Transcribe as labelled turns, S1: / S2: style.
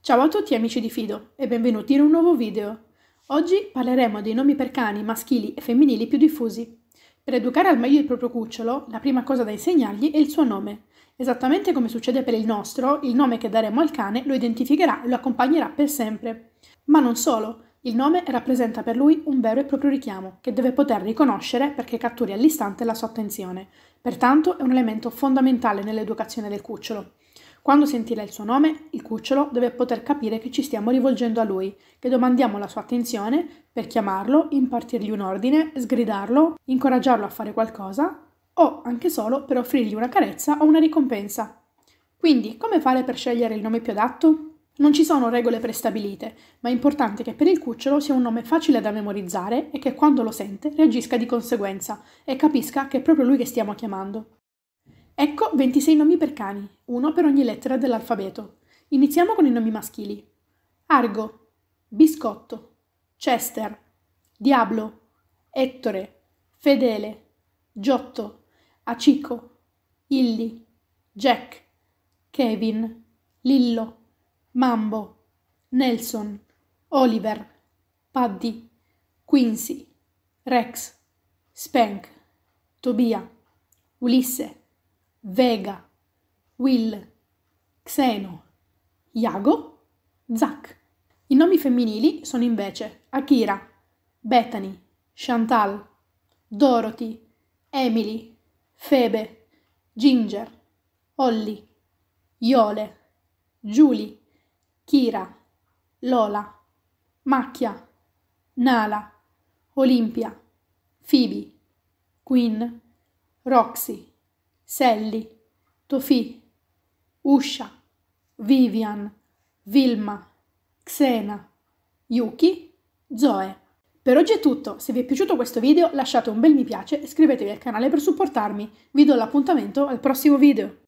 S1: Ciao a tutti amici di Fido e benvenuti in un nuovo video. Oggi parleremo dei nomi per cani maschili e femminili più diffusi. Per educare al meglio il proprio cucciolo, la prima cosa da insegnargli è il suo nome. Esattamente come succede per il nostro, il nome che daremo al cane lo identificherà e lo accompagnerà per sempre. Ma non solo, il nome rappresenta per lui un vero e proprio richiamo, che deve poter riconoscere perché catturi all'istante la sua attenzione. Pertanto è un elemento fondamentale nell'educazione del cucciolo. Quando sentirà il suo nome, il cucciolo deve poter capire che ci stiamo rivolgendo a lui, che domandiamo la sua attenzione per chiamarlo, impartirgli un ordine, sgridarlo, incoraggiarlo a fare qualcosa o anche solo per offrirgli una carezza o una ricompensa. Quindi, come fare per scegliere il nome più adatto? Non ci sono regole prestabilite, ma è importante che per il cucciolo sia un nome facile da memorizzare e che quando lo sente reagisca di conseguenza e capisca che è proprio lui che stiamo chiamando. Ecco 26 nomi per cani, uno per ogni lettera dell'alfabeto. Iniziamo con i nomi maschili. Argo, Biscotto, Chester, Diablo, Ettore, Fedele, Giotto, Acico, Illy, Jack, Kevin, Lillo, Mambo, Nelson, Oliver, Paddy, Quincy, Rex, Spank, Tobia, Ulisse, Vega, Will, Xeno, Iago, Zack. I nomi femminili sono invece Akira, Bethany, Chantal, Dorothy, Emily, Febe, Ginger, Holly, Iole, Julie, Kira, Lola, Macchia, Nala, Olimpia, Phoebe, Queen, Roxy, Sally, Tofì, Usha, Vivian, Vilma, Xena, Yuki, Zoe. Per oggi è tutto, se vi è piaciuto questo video lasciate un bel mi piace e iscrivetevi al canale per supportarmi. Vi do l'appuntamento al prossimo video.